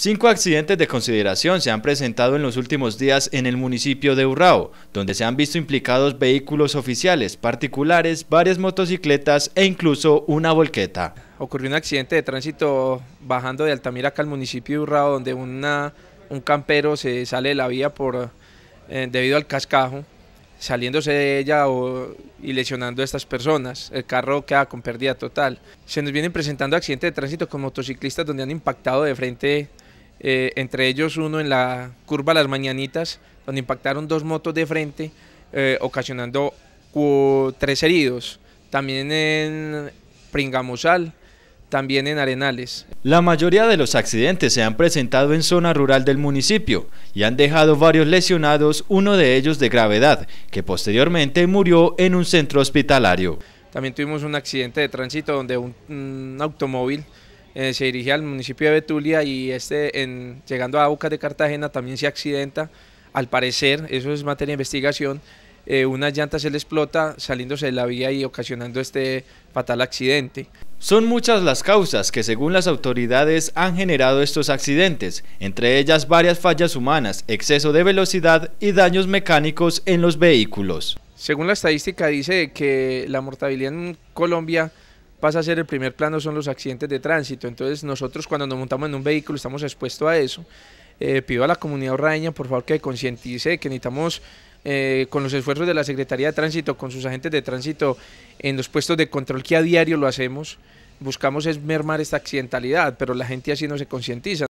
Cinco accidentes de consideración se han presentado en los últimos días en el municipio de Urrao, donde se han visto implicados vehículos oficiales, particulares, varias motocicletas e incluso una volqueta. Ocurrió un accidente de tránsito bajando de Altamira al municipio de Urrao, donde una, un campero se sale de la vía por, eh, debido al cascajo, saliéndose de ella o, y lesionando a estas personas. El carro queda con pérdida total. Se nos vienen presentando accidentes de tránsito con motociclistas donde han impactado de frente eh, entre ellos uno en la curva Las Mañanitas, donde impactaron dos motos de frente, eh, ocasionando tres heridos. También en Pringamosal, también en Arenales. La mayoría de los accidentes se han presentado en zona rural del municipio y han dejado varios lesionados, uno de ellos de gravedad, que posteriormente murió en un centro hospitalario. También tuvimos un accidente de tránsito donde un automóvil eh, se dirige al municipio de Betulia y este, en, llegando a Aucas de Cartagena, también se accidenta. Al parecer, eso es materia de investigación, eh, una llanta se le explota saliéndose de la vía y ocasionando este fatal accidente. Son muchas las causas que según las autoridades han generado estos accidentes, entre ellas varias fallas humanas, exceso de velocidad y daños mecánicos en los vehículos. Según la estadística dice que la mortalidad en Colombia pasa a ser el primer plano son los accidentes de tránsito. Entonces nosotros cuando nos montamos en un vehículo estamos expuestos a eso. Eh, pido a la comunidad orraña por favor que concientice que necesitamos eh, con los esfuerzos de la Secretaría de Tránsito, con sus agentes de tránsito en los puestos de control que a diario lo hacemos, buscamos es mermar esta accidentalidad, pero la gente así no se concientiza.